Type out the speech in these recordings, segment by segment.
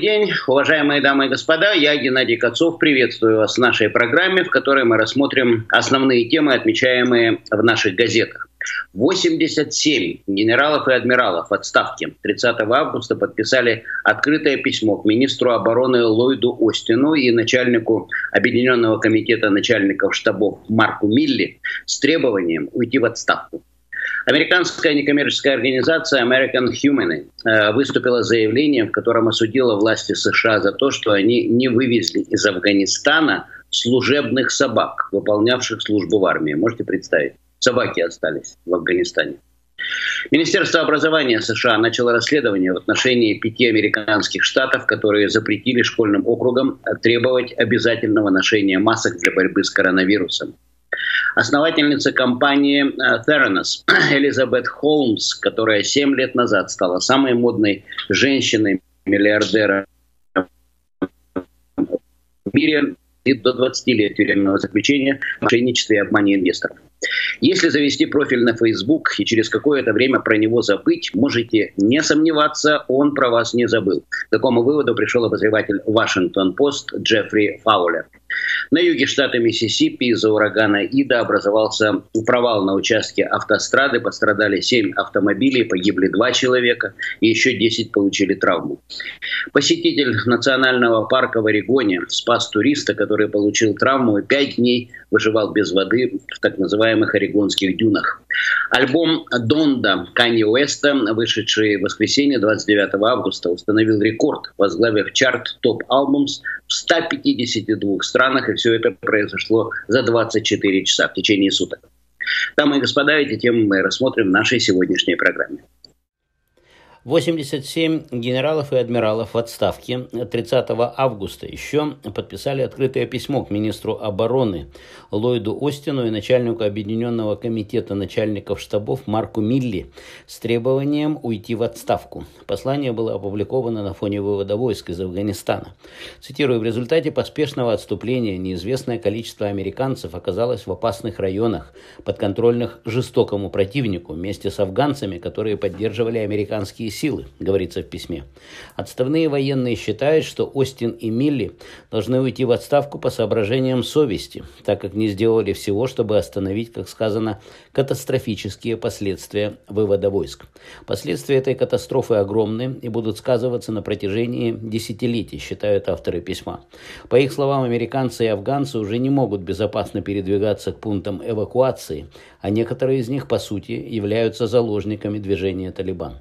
Добрый день, уважаемые дамы и господа. Я, Геннадий Кацов, приветствую вас в нашей программе, в которой мы рассмотрим основные темы, отмечаемые в наших газетах. 87 генералов и адмиралов в отставке 30 августа подписали открытое письмо к министру обороны Ллойду Остину и начальнику Объединенного комитета начальников штабов Марку Милли с требованием уйти в отставку. Американская некоммерческая организация American Human э, выступила заявлением, в котором осудила власти США за то, что они не вывезли из Афганистана служебных собак, выполнявших службу в армии. Можете представить? Собаки остались в Афганистане. Министерство образования США начало расследование в отношении пяти американских штатов, которые запретили школьным округам требовать обязательного ношения масок для борьбы с коронавирусом основательница компании э, Theranos Элизабет Холмс, которая 7 лет назад стала самой модной женщиной миллиардера в мире и до 20 лет тюремного заключения в мошенничестве и обмане инвесторов. Если завести профиль на Facebook и через какое-то время про него забыть, можете не сомневаться, он про вас не забыл. К такому выводу пришел обозреватель Washington Post Джеффри Фаулер. На юге штата Миссисипи из-за урагана Ида образовался провал на участке автострады. Пострадали 7 автомобилей, погибли 2 человека и еще 10 получили травму. Посетитель национального парка в Орегоне спас туриста, который получил травму и 5 дней выживал без воды в так называемых орегонских дюнах. Альбом «Донда» Канье Уэста, вышедший в воскресенье 29 августа, установил рекорд, возглавив чарт топ-албумс в 152 странах и все это произошло за 24 часа в течение суток. Дамы и господа, эти темы мы рассмотрим в нашей сегодняшней программе. 87 генералов и адмиралов в отставке 30 августа еще подписали открытое письмо к министру обороны Ллойду Остину и начальнику Объединенного комитета начальников штабов Марку Милли с требованием уйти в отставку. Послание было опубликовано на фоне вывода войск из Афганистана. Цитирую, в результате поспешного отступления неизвестное количество американцев оказалось в опасных районах, подконтрольных жестокому противнику, вместе с афганцами, которые поддерживали американские силы, говорится в письме. Отставные военные считают, что Остин и Милли должны уйти в отставку по соображениям совести, так как не сделали всего, чтобы остановить, как сказано, катастрофические последствия вывода войск. Последствия этой катастрофы огромны и будут сказываться на протяжении десятилетий, считают авторы письма. По их словам, американцы и афганцы уже не могут безопасно передвигаться к пунктам эвакуации, а некоторые из них, по сути, являются заложниками движения «Талибан».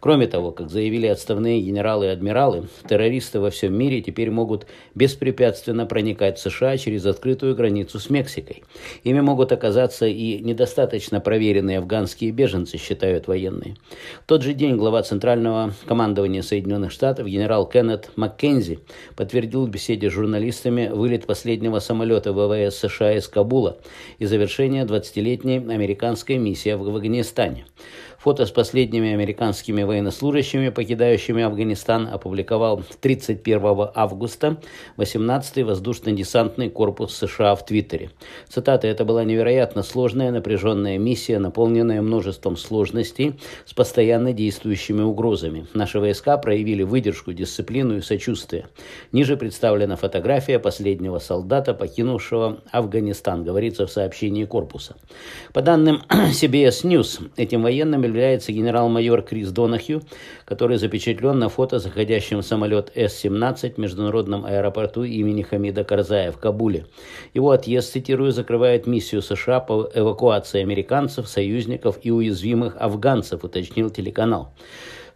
Кроме того, как заявили отставные генералы и адмиралы, террористы во всем мире теперь могут беспрепятственно проникать в США через открытую границу с Мексикой. Ими могут оказаться и недостаточно проверенные афганские беженцы, считают военные. В тот же день глава Центрального командования Соединенных Штатов генерал Кеннет Маккензи подтвердил в беседе с журналистами вылет последнего самолета ВВС США из Кабула и завершение 20-летней американской миссии в Афганистане. Фото с последними американскими военнослужащими, покидающими Афганистан, опубликовал 31 августа 18-й воздушно-десантный корпус США в Твиттере. Цитата «Это была невероятно сложная, напряженная миссия, наполненная множеством сложностей с постоянно действующими угрозами. Наши войска проявили выдержку, дисциплину и сочувствие. Ниже представлена фотография последнего солдата, покинувшего Афганистан, говорится в сообщении корпуса. По данным CBS News, этим военным является генерал-майор Крис Донахью, который запечатлен на фото заходящим в самолет С-17 в международном аэропорту имени Хамида Карзая в Кабуле. Его отъезд, цитирую, закрывает миссию США по эвакуации американцев, союзников и уязвимых афганцев, уточнил телеканал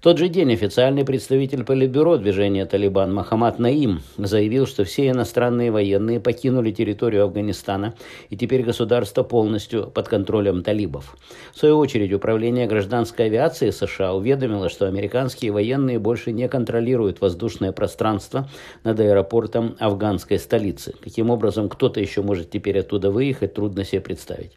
тот же день официальный представитель Политбюро движения «Талибан» Махамад Наим заявил, что все иностранные военные покинули территорию Афганистана, и теперь государство полностью под контролем талибов. В свою очередь, Управление гражданской авиации США уведомило, что американские военные больше не контролируют воздушное пространство над аэропортом афганской столицы. Каким образом кто-то еще может теперь оттуда выехать, трудно себе представить.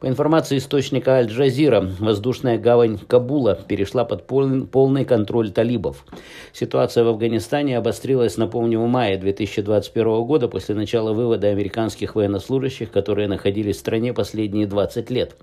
По информации источника Аль-Джазира, воздушная гавань Кабула перешла под полный полный контроль талибов. Ситуация в Афганистане обострилась, напомню, в мае 2021 года после начала вывода американских военнослужащих, которые находились в стране последние 20 лет.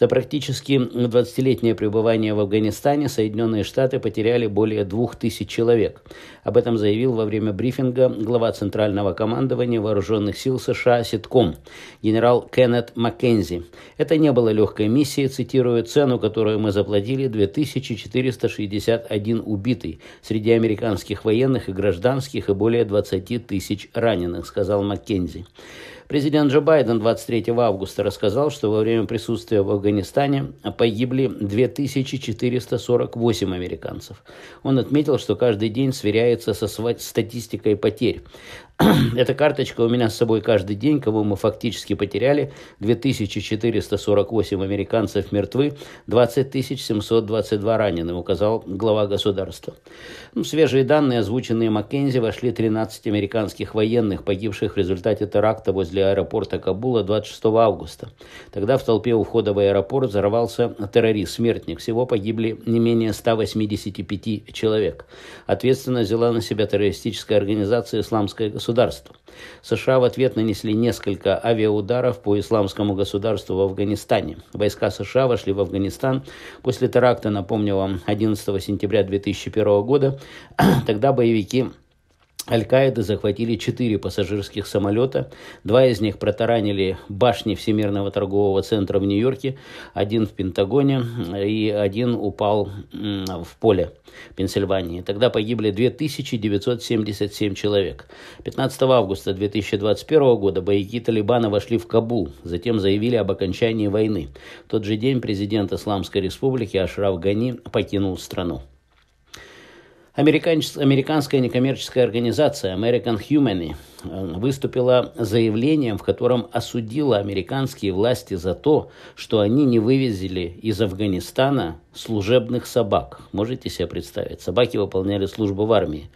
За практически 20-летнее пребывание в Афганистане Соединенные Штаты потеряли более 2000 человек. Об этом заявил во время брифинга глава Центрального командования Вооруженных сил США Ситком, генерал Кеннет Маккензи. Это не было легкой миссией, цитирую, цену, которую мы заплатили 2460 51 убитый, среди американских военных и гражданских и более 20 тысяч раненых, сказал Маккензи. Президент Джо Байден 23 августа рассказал, что во время присутствия в Афганистане погибли 2448 американцев. Он отметил, что каждый день сверяется со статистикой потерь. Эта карточка у меня с собой каждый день, кого мы фактически потеряли. 2448 американцев мертвы, 20 722 ранены, указал глава государства. Ну, свежие данные, озвученные Маккензи, вошли 13 американских военных, погибших в результате теракта возле аэропорта Кабула 26 августа. Тогда в толпе у входа в аэропорт взорвался террорист-смертник. Всего погибли не менее 185 человек. Ответственность взяла на себя террористическая организация «Исламское государство» государству. США в ответ нанесли несколько авиаударов по исламскому государству в Афганистане. Войска США вошли в Афганистан после теракта, напомню вам, 11 сентября 2001 года. Тогда боевики Аль-Каиды захватили четыре пассажирских самолета. Два из них протаранили башни Всемирного торгового центра в Нью-Йорке, один в Пентагоне э, и один упал в поле Пенсильвании. Тогда погибли 2977 человек. 15 августа 2021 года боевики Талибана вошли в Кабул, затем заявили об окончании войны. В тот же день президент Исламской республики Ашраф Гани покинул страну американская некоммерческая организация American Humane выступила заявлением, в котором осудила американские власти за то, что они не вывезли из Афганистана служебных собак. Можете себе представить? Собаки выполняли службу в армии.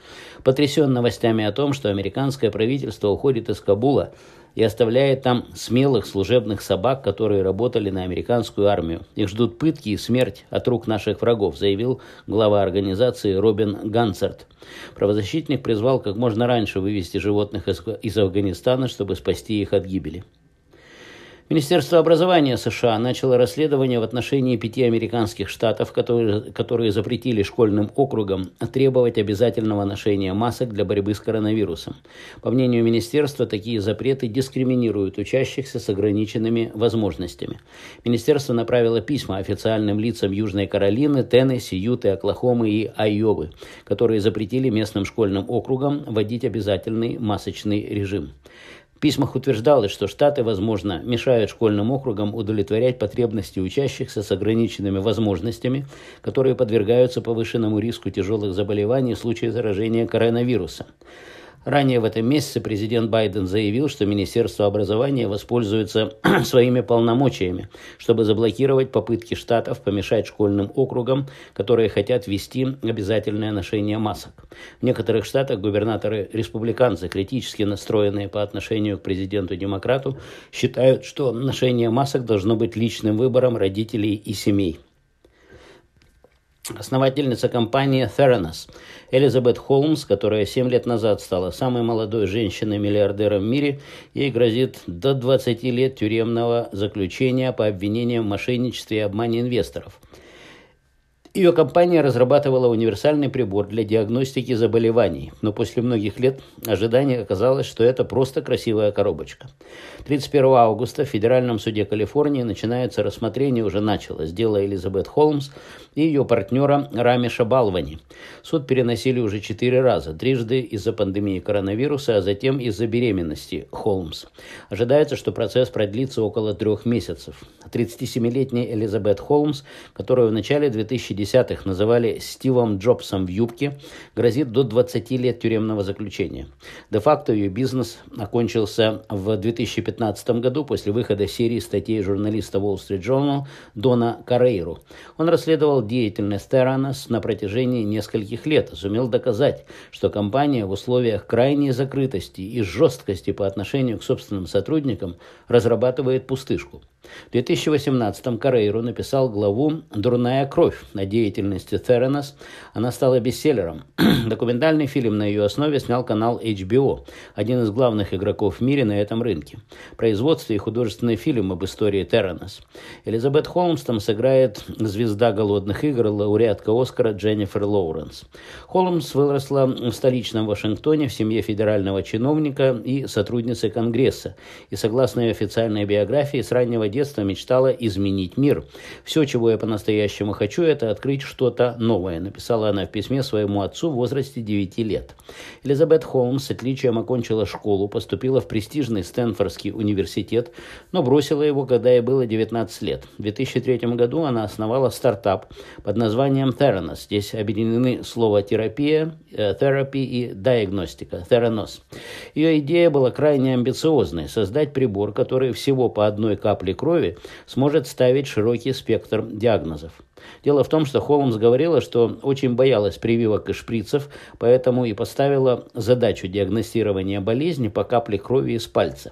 Потрясен новостями о том, что американское правительство уходит из Кабула и оставляет там смелых служебных собак, которые работали на американскую армию. Их ждут пытки и смерть от рук наших врагов, заявил глава организации Робин Гансерт. Правозащитник призвал как можно раньше вывести животных из из Афганистана, чтобы спасти их от гибели. Министерство образования США начало расследование в отношении пяти американских штатов, которые, которые запретили школьным округам требовать обязательного ношения масок для борьбы с коронавирусом. По мнению министерства, такие запреты дискриминируют учащихся с ограниченными возможностями. Министерство направило письма официальным лицам Южной Каролины, Теннесси, Юты, Оклахомы и Айовы, которые запретили местным школьным округам вводить обязательный масочный режим. В письмах утверждалось, что Штаты, возможно, мешают школьным округам удовлетворять потребности учащихся с ограниченными возможностями, которые подвергаются повышенному риску тяжелых заболеваний в случае заражения коронавирусом. Ранее в этом месяце президент Байден заявил, что Министерство образования воспользуется своими полномочиями, чтобы заблокировать попытки штатов помешать школьным округам, которые хотят ввести обязательное ношение масок. В некоторых штатах губернаторы-республиканцы, критически настроенные по отношению к президенту-демократу, считают, что ношение масок должно быть личным выбором родителей и семей. Основательница компании Theranos Элизабет Холмс, которая 7 лет назад стала самой молодой женщиной-миллиардером в мире, ей грозит до 20 лет тюремного заключения по обвинениям в мошенничестве и обмане инвесторов – ее компания разрабатывала универсальный прибор для диагностики заболеваний, но после многих лет ожиданий оказалось, что это просто красивая коробочка. 31 августа в Федеральном суде Калифорнии начинается рассмотрение, уже началось, дела Элизабет Холмс и ее партнера Рамиша Балвани. Суд переносили уже четыре раза, трижды из-за пандемии коронавируса, а затем из-за беременности Холмс. Ожидается, что процесс продлится около трех месяцев. 37-летняя Элизабет Холмс, которая в начале 2010 70-х называли Стивом Джобсом в юбке, грозит до 20 лет тюремного заключения. Де-факто ее бизнес окончился в 2015 году после выхода серии статей журналиста Wall Street Journal Дона Карейру. Он расследовал деятельность Теранос на протяжении нескольких лет, сумел доказать, что компания в условиях крайней закрытости и жесткости по отношению к собственным сотрудникам разрабатывает пустышку. В 2018-м Карейру написал главу «Дурная кровь» на деятельности Теренос. Она стала бестселлером. Документальный фильм на ее основе снял канал HBO, один из главных игроков в мире на этом рынке. Производство и художественный фильм об истории Теренос. Элизабет Холмс там сыграет звезда «Голодных игр», лауреатка Оскара Дженнифер Лоуренс. Холмс выросла в столичном Вашингтоне в семье федерального чиновника и сотрудницы Конгресса. И согласно ее официальной биографии, с раннего детства мечтала изменить мир. «Все, чего я по-настоящему хочу, это открыть что-то новое», написала она в письме своему отцу в возрасте 9 лет. Элизабет Холмс с отличием окончила школу, поступила в престижный Стэнфордский университет, но бросила его, когда ей было 19 лет. В 2003 году она основала стартап под названием Theranos. Здесь объединены слова терапия, э, therapy и диагностика, Theranos. Ее идея была крайне амбициозной – создать прибор, который всего по одной капле крови крови сможет ставить широкий спектр диагнозов. Дело в том, что Холмс говорила, что очень боялась прививок и шприцев, поэтому и поставила задачу диагностирования болезни по капле крови из пальца.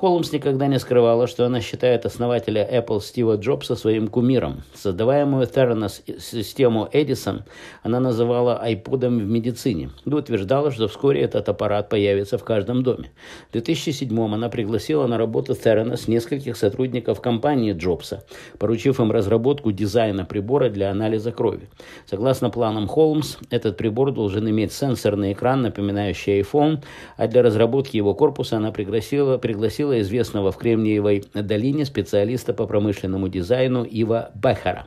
Холмс никогда не скрывала, что она считает основателя Apple Стива Джобса своим кумиром. Создаваемую Theranos систему Edison она называла айподом в медицине и утверждала, что вскоре этот аппарат появится в каждом доме. В 2007 она пригласила на работу Theranos нескольких сотрудников компании Джобса, поручив им разработку дизайна прибора для анализа крови. Согласно планам Холмс, этот прибор должен иметь сенсорный экран, напоминающий iPhone, а для разработки его корпуса она пригласила, пригласила убила известного в Кремниевой долине специалиста по промышленному дизайну Ива Бехара.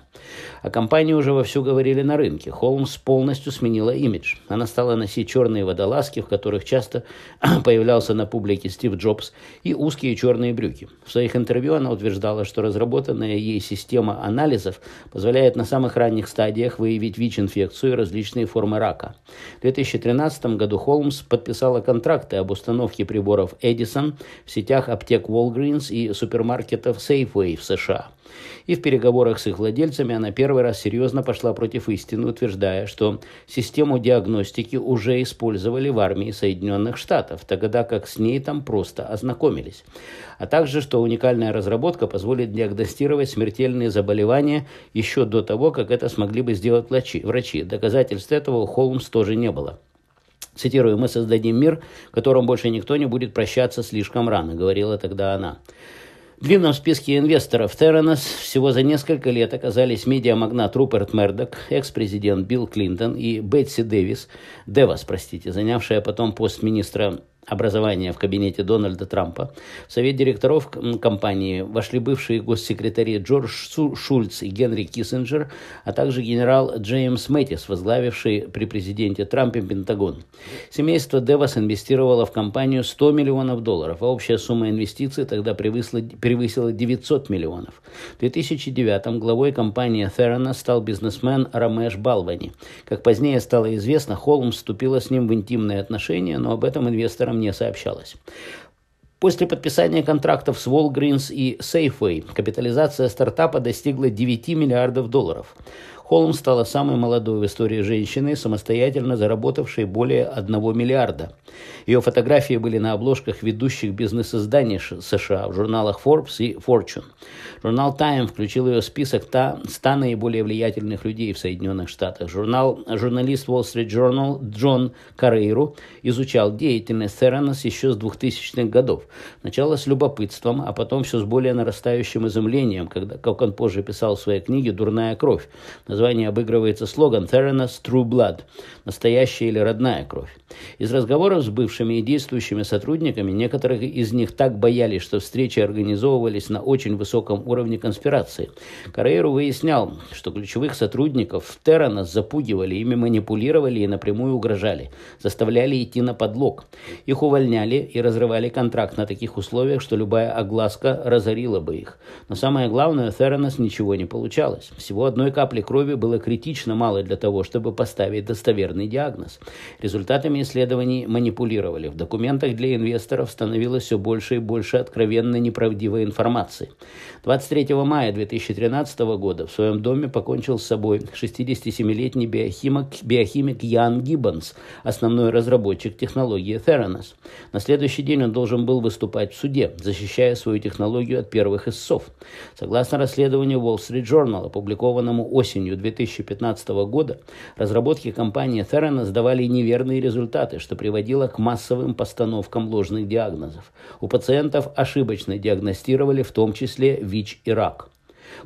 О а компании уже вовсю говорили на рынке. Холмс полностью сменила имидж. Она стала носить черные водолазки, в которых часто появлялся на публике Стив Джобс, и узкие черные брюки. В своих интервью она утверждала, что разработанная ей система анализов позволяет на самых ранних стадиях выявить ВИЧ-инфекцию и различные формы рака. В 2013 году Холмс подписала контракты об установке приборов Эдисон в сетях аптек Walgreens и супермаркетов Safeway в США – и в переговорах с их владельцами она первый раз серьезно пошла против истины, утверждая, что систему диагностики уже использовали в армии Соединенных Штатов, тогда как с ней там просто ознакомились. А также, что уникальная разработка позволит диагностировать смертельные заболевания еще до того, как это смогли бы сделать врачи. Доказательств этого у Холмс тоже не было. Цитирую, «Мы создадим мир, в котором больше никто не будет прощаться слишком рано», — говорила тогда она. В длинном списке инвесторов Терренес всего за несколько лет оказались медиамагнат Руперт Мердок, экс-президент Билл Клинтон и Бетси Дэвис, Девас, простите, занявшая потом пост министра образования в кабинете Дональда Трампа. В совет директоров компании вошли бывшие госсекретари Джордж Шульц и Генри Киссинджер, а также генерал Джеймс Мэттис, возглавивший при президенте Трампе Пентагон. Семейство Девас инвестировало в компанию 100 миллионов долларов, а общая сумма инвестиций тогда превысила, 900 миллионов. В 2009 главой компании Theranos стал бизнесмен Рамеш Балвани. Как позднее стало известно, Холмс вступила с ним в интимные отношения, но об этом инвесторам официально мне сообщалось. После подписания контрактов с Walgreens и Safeway капитализация стартапа достигла 9 миллиардов долларов. Холм стала самой молодой в истории женщины, самостоятельно заработавшей более 1 миллиарда. Ее фотографии были на обложках ведущих бизнес-изданий США в журналах Forbes и Fortune. Журнал Time включил ее в список 100 наиболее влиятельных людей в Соединенных Штатах. Журнал, журналист Wall Street Journal Джон Карейру изучал деятельность Серанос еще с 2000-х годов. Сначала с любопытством, а потом все с более нарастающим изумлением, когда, как он позже писал в своей книге «Дурная кровь» названии обыгрывается слоган Террена «True Blood» – «Настоящая или родная кровь». Из разговоров с бывшими и действующими сотрудниками некоторых из них так боялись, что встречи организовывались на очень высоком уровне конспирации. Карейру выяснял, что ключевых сотрудников Террена запугивали, ими манипулировали и напрямую угрожали, заставляли идти на подлог. Их увольняли и разрывали контракт на таких условиях, что любая огласка разорила бы их. Но самое главное, у Террена ничего не получалось. Всего одной капли крови крови было критично мало для того, чтобы поставить достоверный диагноз. Результатами исследований манипулировали. В документах для инвесторов становилось все больше и больше откровенно неправдивой информации. 23 мая 2013 года в своем доме покончил с собой 67-летний биохимик, биохимик Ян Гиббонс, основной разработчик технологии Theranos. На следующий день он должен был выступать в суде, защищая свою технологию от первых истцов. Согласно расследованию Wall Street Journal, опубликованному осенью 2015 года разработки компании Theranos давали неверные результаты, что приводило к массовым постановкам ложных диагнозов. У пациентов ошибочно диагностировали в том числе ВИЧ и рак.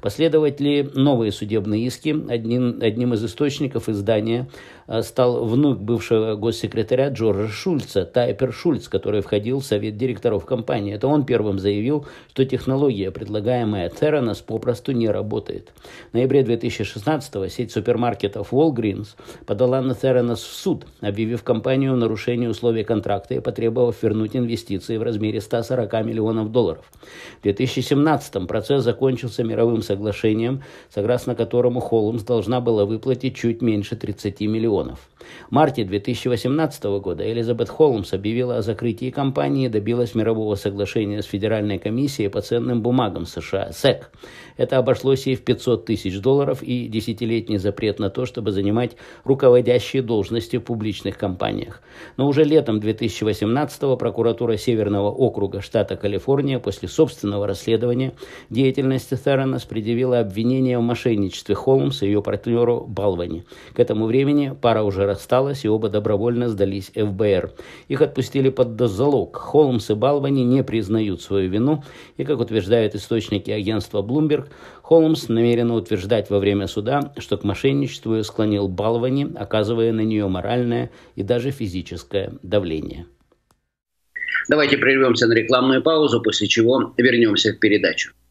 Последовать ли новые судебные иски, одним, одним из источников издания э, стал внук бывшего госсекретаря Джорджа Шульца, Тайпер Шульц, который входил в совет директоров компании. Это он первым заявил, что технология, предлагаемая Терранос, попросту не работает. В ноябре 2016-го сеть супермаркетов Walgreens подала на Терранос в суд, объявив компанию в нарушении условий контракта и потребовав вернуть инвестиции в размере 140 миллионов долларов. В 2017-м процесс закончился мировым новым соглашением, согласно которому Холмс должна была выплатить чуть меньше 30 миллионов. В марте 2018 года Элизабет Холмс объявила о закрытии компании и добилась мирового соглашения с Федеральной комиссией по ценным бумагам США, СЭК. Это обошлось ей в 500 тысяч долларов и десятилетний запрет на то, чтобы занимать руководящие должности в публичных компаниях. Но уже летом 2018 прокуратура Северного округа штата Калифорния после собственного расследования деятельности Терренос предъявила обвинение в мошенничестве Холмс и ее партнеру Балвани. К этому времени пара уже рассталась, и оба добровольно сдались ФБР. Их отпустили под залог. Холмс и Балвани не признают свою вину, и, как утверждают источники агентства Bloomberg, Холмс намеренно утверждать во время суда, что к мошенничеству склонил Балвани, оказывая на нее моральное и даже физическое давление. Давайте прервемся на рекламную паузу, после чего вернемся к передачу.